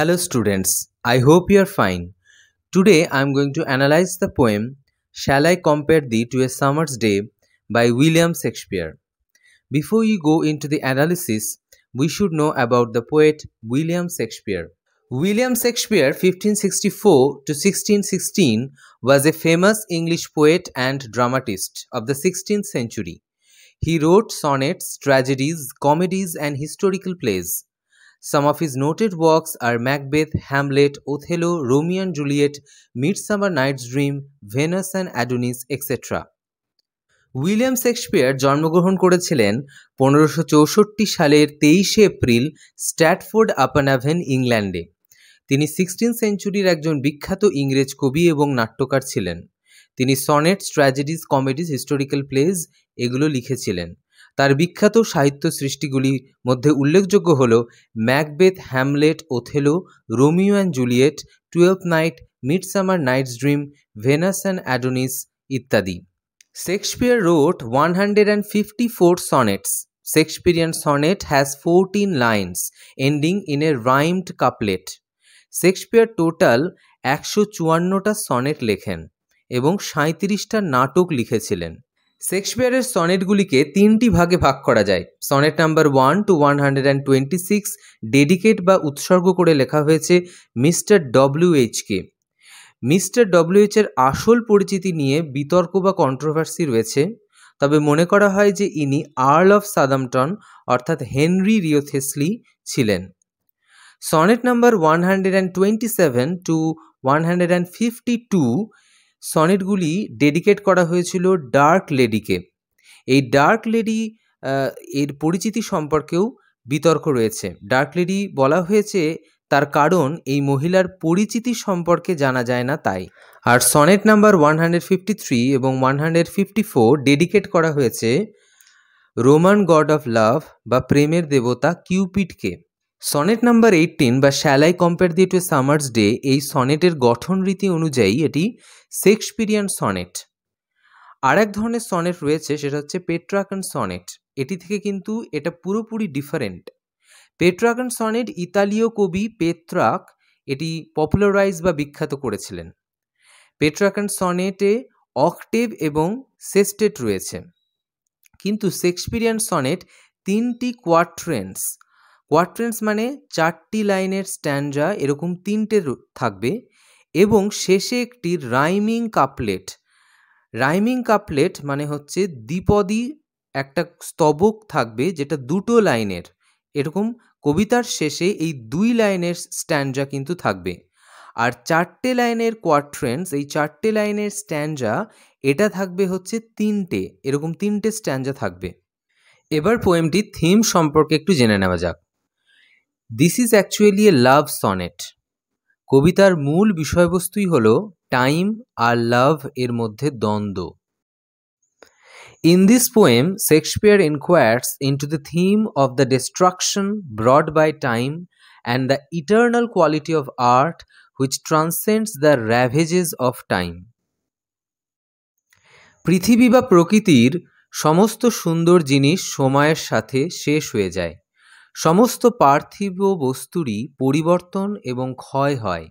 Hello students, I hope you are fine. Today I am going to analyze the poem Shall I Compare Thee to a Summer's Day by William Shakespeare. Before you go into the analysis, we should know about the poet William Shakespeare. William Shakespeare 1564 to 1616 was a famous English poet and dramatist of the 16th century. He wrote sonnets, tragedies, comedies and historical plays. Some of his noted works are Macbeth, Hamlet, Othello, Romeo and Juliet, Midsummer Night's Dream, Venus and Adonis, etc. William Shakespeare জন্মগ্রহণ করেছিলেন পনেরোশো চৌষট্টি সালের তেইশে April স্ট্যাটফোর্ড আপানাভেন ইংল্যান্ডে তিনি sixteen সেঞ্চুরির একজন বিখ্যাত ইংরেজ কবি এবং নাট্যকার ছিলেন তিনি sonnets tragedies comedies historical plays এগুলো লিখেছিলেন তার বিখ্যাত সাহিত্য সৃষ্টিগুলির মধ্যে উল্লেখযোগ্য হল Macbeth Hamlet Othello Romeo and Juliet Twelve Night Summer Night's Dream Venus and Adonis ইত্যাদি Shakespeare wrote one hundred and fifty four sonnets Shakespearean sonnet has fourteen lines ending in a rhymed couplet Shakespeare total একশো চুয়ান্নটা sonnet লেখেন এবং সাঁত্রিশটা নাটক লিখেছিলেন শেক্সপিয়ারের সনেটগুলিকে তিনটি ভাগে ভাগ করা যায় sonnet number one to one hundred and twenty six dedicate বা উৎসর্গ করে লেখা হয়েছে মিস্টার ডব্লিউএইচকে মিস্টার ডব্লিউএইচের আসল পরিচিতি নিয়ে বিতর্ক বা কন্ট্রোভার্সি রয়েছে তবে মনে করা হয় যে ইনি আর্ল অফ সাদামটন অর্থাৎ হেনরি রিওথেসলি ছিলেন sonnet number one hundred and twenty seven to one hundred and fifty two সনেটগুলি ডেডিকেট করা হয়েছিল ডার্ক লেডিকে এই ডার্ক লেডি এর পরিচিতি সম্পর্কেও বিতর্ক রয়েছে ডার্ক লেডি বলা হয়েছে তার কারণ এই মহিলার পরিচিতি সম্পর্কে জানা যায় না তাই আর sonnet number one hundred fifty three এবং one hundred fifty four dedicate করা হয়েছে রোমান গড অফ লাভ বা প্রেমের দেবতা কিউপিটকে সনেট নাম্বার এইটিন বা shall I compare thee to summer's day এই সনেটের গঠন রীতি অনুযায়ী এটি শেক্সপিরিয়ান সনেট আর এক ধরনের সনেট রয়েছে সেটা হচ্ছে পেট্রাকান সনেট এটি থেকে কিন্তু এটা পুরোপুরি ডিফারেন্ট পেট্রাকান সনেট ইতালীয় কবি পেত্রাক এটি পপুলারাইজ বা বিখ্যাত করেছিলেন পেট্রাকান সনেটে অকটেভ এবং সেস্টেট রয়েছে কিন্তু শেক্সপিরিয়ান সনেট তিনটি কোয়াট্রেন্স কোয়াট্রেন্স মানে চারটি লাইনের স্ট্যান্ডা এরকম তিনটে থাকবে এবং শেষে একটি রাইমিং কাপলেট রাইমিং কাপলেট মানে হচ্ছে দ্বিপদী একটা স্তবক থাকবে যেটা দুটো লাইনের এরকম কবিতার শেষে এই দুই লাইনের স্ট্যান্ডা কিন্তু থাকবে আর চারটে লাইনের কোয়াট্রেন্স এই চারটে লাইনের স্ট্যান্ডা এটা থাকবে হচ্ছে তিনটে এরকম তিনটে স্ট্যান্ডা থাকবে এবার পোয়েমটি থিম সম্পর্কে একটু জেনে নেওয়া যাক this is actually a love sonnet কবিতার মূল বিষয়বস্তুই হল টাইম আর লাভ এর মধ্যে দ্বন্দ্ব in this poem Shakespeare inquires into the theme of the destruction brought by time and the eternal quality of art which transcends the ravages of time পৃথিবী বা প্রকৃতির সমস্ত সুন্দর জিনিস সময়ের সাথে শেষ হয়ে যায় সমস্ত পার্থিব বস্তুরই পরিবর্তন এবং ক্ষয় হয়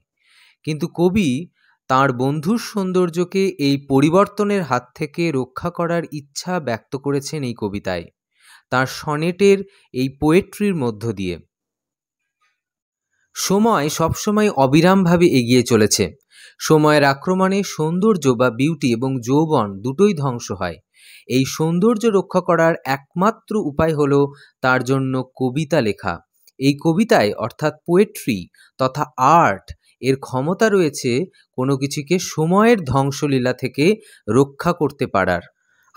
কিন্তু কবি তাঁর বন্ধুর সৌন্দর্যকে এই পরিবর্তনের হাত থেকে রক্ষা করার ইচ্ছা ব্যক্ত করেছেন এই কবিতায় তার সনেটের এই পোয়েট্রির মধ্য দিয়ে সময় সবসময় অবিরামভাবে এগিয়ে চলেছে সময়ের আক্রমণে সৌন্দর্য বা বিউটি এবং যৌবন দুটোই ধ্বংস হয় এই সৌন্দর্য রক্ষা করার একমাত্র উপায় হল তার জন্য কবিতা লেখা এই কবিতায় অর্থাৎ পোয়েট্রি তথা আর্ট এর ক্ষমতা রয়েছে কোনো কিছুকে সময়ের ধ্বংসলীলা থেকে রক্ষা করতে পারার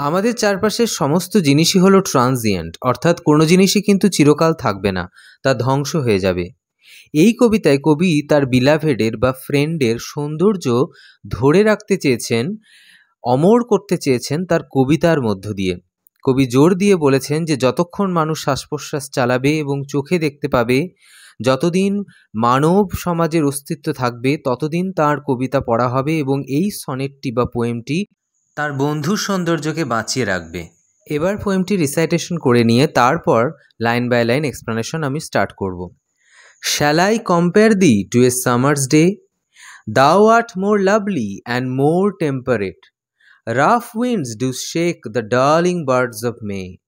আমাদের চারপাশের সমস্ত জিনিসই হলো ট্রানজিয়েন্ট অর্থাৎ কোনো জিনিসই কিন্তু চিরকাল থাকবে না তা ধ্বংস হয়ে যাবে এই কবিতায় কবি তার বিলাভেডের বা ফ্রেন্ডের সৌন্দর্য ধরে রাখতে চেয়েছেন অমর করতে চেয়েছেন তার কবিতার মধ্য দিয়ে কবি জোর দিয়ে বলেছেন যে যতক্ষণ মানুষ শ্বাস প্রশ্বাস চালাবে এবং চোখে দেখতে পাবে যতদিন মানব সমাজের অস্তিত্ব থাকবে ততদিন তার কবিতা পড়া হবে এবং এই সনেটটি বা পোয়েমটি তার বন্ধুর সৌন্দর্যকে বাঁচিয়ে রাখবে এবার পোয়েমটি রিসাইটেশন করে নিয়ে তারপর লাইন বাই লাইন এক্সপ্লানেশন আমি স্টার্ট করব shall I compare thee to a summer's day thou art more lovely and more temperate Rough winds do shake the darling birds of May,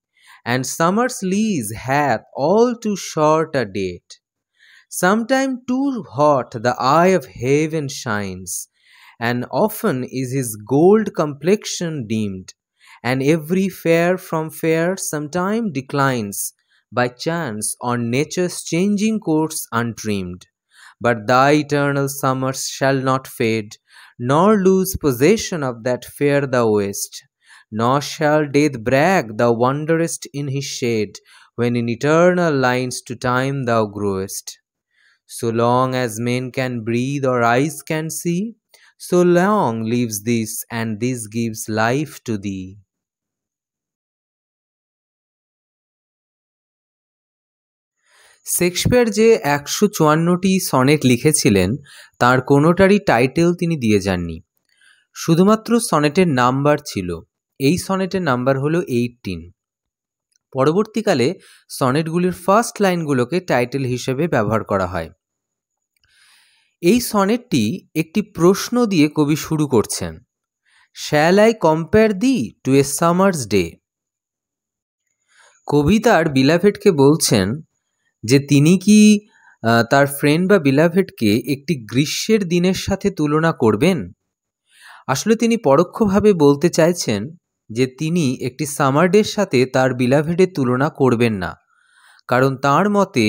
and summer's lease hath all too short a date. Sometime too hot the eye of heaven shines, and often is his gold complexion dimmed, and every fair from fair sometime declines by chance on nature's changing course undreamed. But thy eternal summers shall not fade, nor lose possession of that fair thou wast. Nor shall death brag thou wanderest in his shade, when in eternal lines to time thou growest. So long as men can breathe or eyes can see, so long lives this and this gives life to thee. Shakespeare যে একশো চুয়ান্নটি sonnet লিখেছিলেন তার কোনোটারই title তিনি দিয়ে যাননি শুধুমাত্র সনেটের number ছিল এই সনেটের নাম্বার হলো এইটিন পরবর্তীকালে সনেটগুলির ফার্স্ট লাইনগুলোকে টাইটেল হিসেবে ব্যবহার করা হয় এই সনেটটি একটি প্রশ্ন দিয়ে কবি শুরু করছেন shall I compare thee to a summer's day কবিতার বিলাভেটকে বলছেন যে তিনি কি তার ফ্রেন্ড বা বিলাভেটকে একটি গ্রীষ্মের দিনের সাথে তুলনা করবেন আসলে তিনি পরোক্ষভাবে বলতে চাইছেন যে তিনি একটি সামার ডের সাথে তার বিলাভেডের তুলনা করবেন না কারণ তার মতে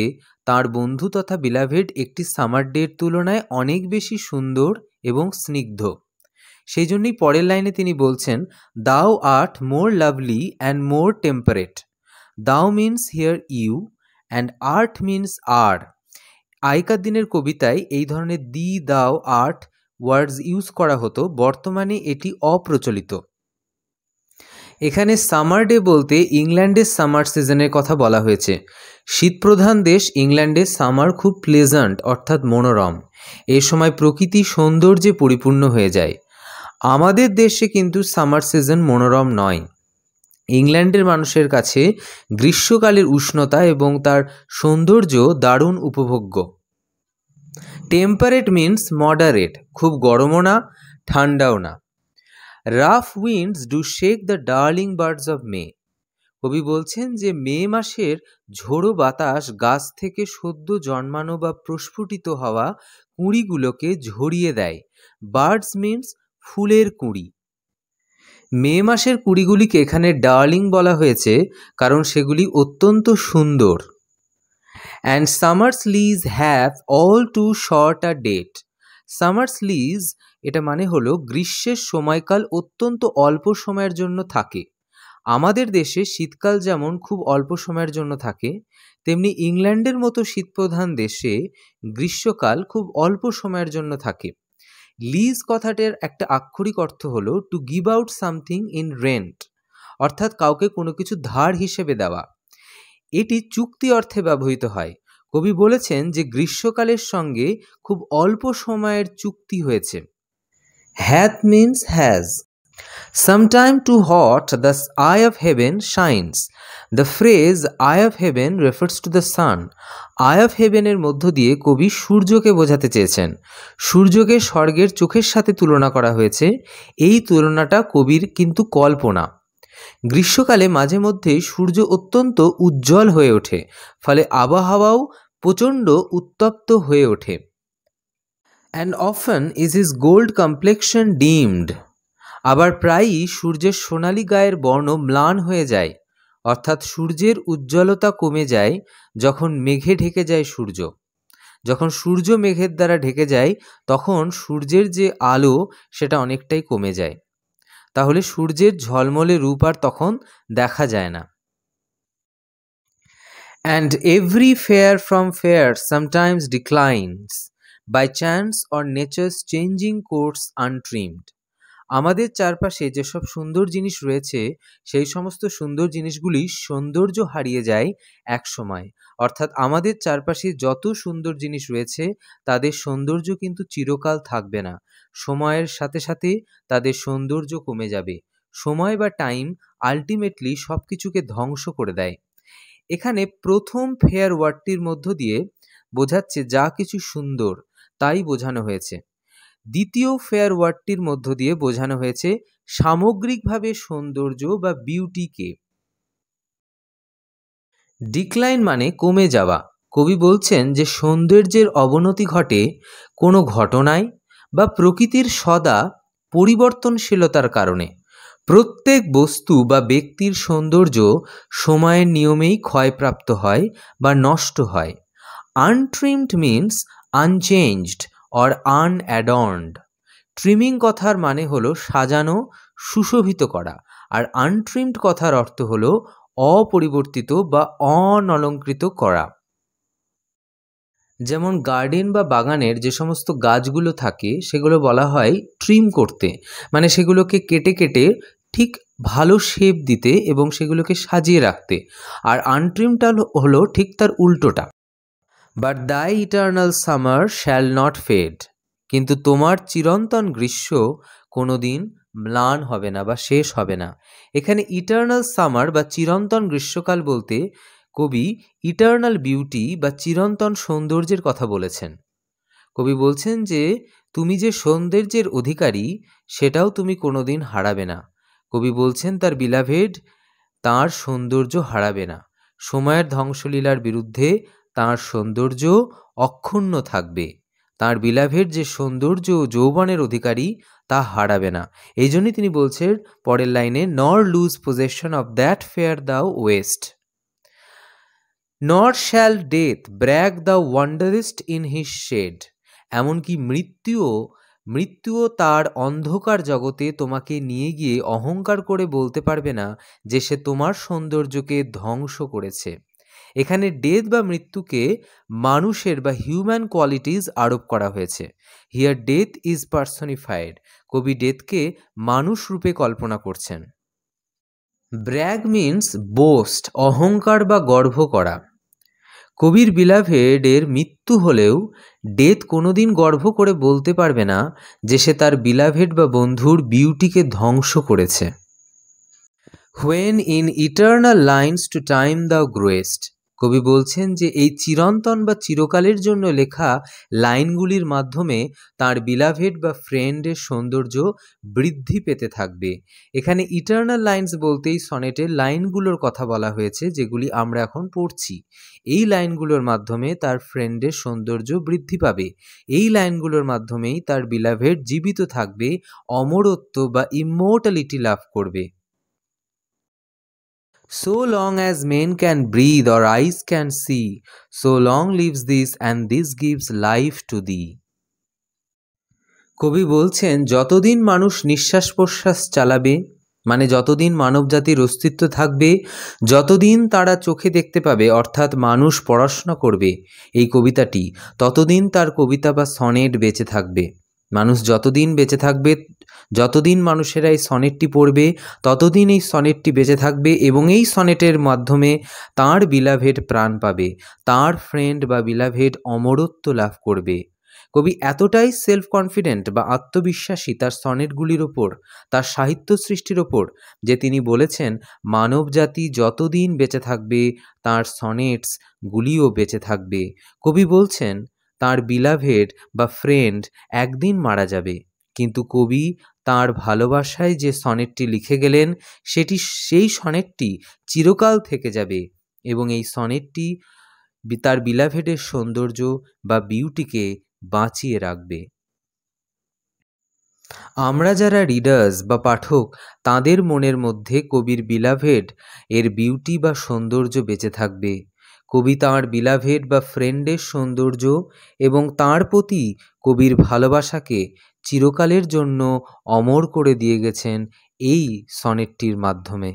তার বন্ধু তথা বিলাভেড একটি সামার ডের তুলনায় অনেক বেশি সুন্দর এবং স্নিগ্ধ সেই জন্যই পরের লাইনে তিনি বলছেন thou art more lovely and more temperate thou means here you and art means are আগেকার দিনের কবিতায় এই ধরনের দি দাও আর্ট ওয়ার্ডস ইউজ করা হতো বর্তমানে এটি অপ্রচলিত এখানে সামার ডে বলতে ইংল্যান্ডের সামার সিজনের কথা বলা হয়েছে শীতপ্রধান দেশ ইংল্যান্ডে সামার খুব প্লেজান্ট অর্থাৎ মনোরম এ সময় প্রকৃতি সৌন্দর্যে পরিপূর্ণ হয়ে যায় আমাদের দেশে কিন্তু সামার সিজন মনোরম নয় ইংল্যান্ডের মানুষের কাছে গ্রীষ্মকালের উষ্ণতা এবং তার সৌন্দর্য দারুণ উপভোগ্য টেম্পারেট মিন্স মডারেট খুব গরমও না ঠান্ডাও না rough winds do shake the darling birds of May কবি বলছেন যে মে মাসের ঝোড়ো বাতাস গাছ থেকে সদ্য জন্মানো বা প্রস্ফুটিত হওয়া কুঁড়িগুলোকে ঝরিয়ে দেয় বার্ডস মিন্স ফুলের কুঁড়ি মে মাসের কুড়িগুলিকে এখানে ডার্লিং বলা হয়েছে কারণ সেগুলি অত্যন্ত সুন্দর and summer's lease have all too short a date summer's lease এটা মানে হলো গ্রীষ্মের সময়কাল অত্যন্ত অল্প সময়ের জন্য থাকে আমাদের দেশে শীতকাল যেমন খুব অল্প সময়ের জন্য থাকে তেমনি ইংল্যান্ডের মতো শীতপ্রধান দেশে গ্রীষ্মকাল খুব অল্প সময়ের জন্য থাকে লিজ কথাটার একটা আক্ষরিক অর্থ হলো to give out something in rent অর্থাৎ কাউকে কোনো কিছু ধার হিসেবে দেওয়া এটি চুক্তি অর্থে ব্যবহৃত হয় কবি বলেছেন যে গ্রীষ্মকালের সঙ্গে খুব অল্প সময়ের চুক্তি হয়েছে hath means has Sometime too hot the eye of heaven shines. The phrase eye of heaven refers to the sun. Eye of হেভেনের মধ্য দিয়ে কবি সূর্যকে বোঝাতে চেয়েছেন সূর্যকে স্বর্গের চোখের সাথে তুলনা করা হয়েছে এই তুলনাটা কবির কিন্তু কল্পনা গ্রীষ্মকালে মাঝে মধ্যে সূর্য অত্যন্ত উজ্জ্বল হয়ে ওঠে ফলে আবহাওয়াও প্রচণ্ড উত্তপ্ত হয়ে ওঠে and often is is gold complexion dimmed আবার প্রায়ই সূর্যের সোনালি গায়ের বর্ণ ম্লান হয়ে যায় অর্থাৎ সূর্যের উজ্জ্বলতা কমে যায় যখন মেঘে ঢেকে যায় সূর্য যখন সূর্য মেঘের দ্বারা ঢেকে যায় তখন সূর্যের যে আলো সেটা অনেকটাই কমে যায় তাহলে সূর্যের ঝলমলে রূপ আর তখন দেখা যায় না and every fair from fair sometimes declines by chance or nature's changing course untrimmed আমাদের চারপাশে যেসব সুন্দর জিনিস রয়েছে সেই সমস্ত সুন্দর জিনিসগুলি সৌন্দর্য হারিয়ে যায় এক সময় অর্থাৎ আমাদের চারপাশে যত সুন্দর জিনিস রয়েছে তাদের সৌন্দর্য কিন্তু চিরকাল থাকবে না সময়ের সাথে সাথে তাদের সৌন্দর্য কমে যাবে সময় বা টাইম আলটিমেটলি সব কিছুকে ধ্বংস করে দেয় এখানে প্রথম ফেয়ার ওয়ার্ডটির মধ্য দিয়ে বোঝাচ্ছে যা কিছু সুন্দর তাই বোঝানো হয়েছে দ্বিতীয় ফেয়ার ওয়ার্ডটির মধ্য দিয়ে বোঝানো হয়েছে সামগ্রিকভাবে সৌন্দর্য বা বিউটিকে ডিক্লাইন মানে কমে যাওয়া কবি বলছেন যে সৌন্দর্যের অবনতি ঘটে কোনো ঘটনায় বা প্রকৃতির সদা পরিবর্তনশীলতার কারণে প্রত্যেক বস্তু বা ব্যক্তির সৌন্দর্য সময়ের নিয়মেই ক্ষয়প্রাপ্ত হয় বা নষ্ট হয় untrimmed means unchanged or unadorned trimming কথার মানে হলো সাজানো সুশোভিত করা আর আনট্রিমড কথার অর্থ হলো অপরিবর্তিত বা অনলঙ্কৃত করা যেমন গার্ডেন বা বাগানের যে সমস্ত গাছগুলো থাকে সেগুলো বলা হয় ট্রিম করতে মানে সেগুলোকে কেটে কেটে ঠিক ভালো শেপ দিতে এবং সেগুলোকে সাজিয়ে রাখতে আর আনট্রিমটা হলো ঠিক তার উল্টোটা but thy eternal summer shall not fade কিন্তু তোমার চিরন্তন গ্রীষ্ম কোনো দিন ম্লান হবে না বা শেষ হবে না এখানে ইটার্নাল সামার বা চিরন্তন গ্রীষ্মকাল বলতে কবি ইটার্নাল বিউটি বা চিরন্তন সৌন্দর্যের কথা বলেছেন কবি বলছেন যে তুমি যে সৌন্দর্যের অধিকারী সেটাও তুমি কোনোদিন হারাবে না কবি বলছেন তার বিলাভেড তার সৌন্দর্য হারাবে না সময়ের ধ্বংসলীলার বিরুদ্ধে তাঁর সৌন্দর্য অক্ষুণ্ণ থাকবে তাঁর বিলাভের যে সৌন্দর্য ও যৌবনের অধিকারী তা হারাবে না এই জন্যই তিনি বলছেন পরের লাইনে nor lose possession of that fair thou owest nor shall death brag thou wanderest in his shade এমনকি মৃত্যুও মৃত্যুও তার অন্ধকার জগতে তোমাকে নিয়ে গিয়ে অহংকার করে বলতে পারবে না যে সে তোমার সৌন্দর্যকে ধ্বংস করেছে এখানে ডেথ বা মৃত্যুকে মানুষের বা হিউম্যান কোয়ালিটিজ আরোপ করা হয়েছে হিয়ার ডেথ ইজ পার্সনিফাইড কবি ডেথকে মানুষ রূপে কল্পনা করছেন ব্র্যাগ মিন্স বোস্ট অহংকার বা গর্ভ করা কবির বিলাভেডের মৃত্যু হলেও ডেথ কোনোদিন গর্ব করে বলতে পারবে না যে সে তার বিলাভেড বা বন্ধুর বিউটিকে ধ্বংস করেছে when in eternal lines to time thou growest কবি বলছেন যে এই চিরন্তন বা চিরকালের জন্য লেখা লাইনগুলির মাধ্যমে তার বিলাভেট বা ফ্রেন্ডের সৌন্দর্য বৃদ্ধি পেতে থাকবে এখানে ইটার্নাল লাইন্স বলতেই সনেটের লাইনগুলোর কথা বলা হয়েছে যেগুলি আমরা এখন পড়ছি এই লাইনগুলোর মাধ্যমে তার ফ্রেন্ডের সৌন্দর্য বৃদ্ধি পাবে এই লাইনগুলোর মাধ্যমেই তার বিলাভেট জীবিত থাকবে অমরত্ব বা ইমোর্টালিটি লাভ করবে So long as men can breathe or eyes can see, so long lives this and this gives life to thee. কবি বলছেন যতদিন মানুষ নিঃশ্বাস প্রশ্বাস চালাবে মানে যতদিন মানবজাতির অস্তিত্ব থাকবে যতদিন তারা চোখে দেখতে পাবে অর্থাৎ মানুষ পড়াশোনা করবে এই কবিতাটি ততদিন তার কবিতা বা সনেট বেঁচে থাকবে মানুষ যতদিন বেঁচে থাকবে যতদিন মানুষেরা এই সনেটটি পড়বে ততদিন এই সনেটটি বেঁচে থাকবে এবং এই সনেটের মাধ্যমে তার বিলাভেট প্রাণ পাবে তার ফ্রেন্ড বা বিলাভেট অমরত্ব লাভ করবে কবি এতটাই সেলফ কনফিডেন্ট বা আত্মবিশ্বাসী তার সনেটগুলির ওপর তার সাহিত্য সৃষ্টির ওপর যে তিনি বলেছেন মানব জাতি যতদিন বেঁচে থাকবে তার সনেটসগুলিও বেঁচে থাকবে কবি বলছেন তাঁর বিলাভেড বা ফ্রেন্ড একদিন মারা যাবে কিন্তু কবি তাঁর ভালোবাসায় যে সনেটটি লিখে গেলেন সেটি সেই সনেটটি চিরকাল থেকে যাবে এবং এই সনেটটি তার বিলাভেডের সৌন্দর্য বা বিউটিকে বাঁচিয়ে রাখবে আমরা যারা রিডার্স বা পাঠক তাদের মনের মধ্যে কবির বিলাভেড এর বিউটি বা সৌন্দর্য বেঁচে থাকবে কবি তাঁর বিলাভেট বা ফ্রেন্ডের সৌন্দর্য এবং তাঁর প্রতি কবির ভালোবাসাকে চিরকালের জন্য অমর করে দিয়ে গেছেন এই সনেটটির মাধ্যমে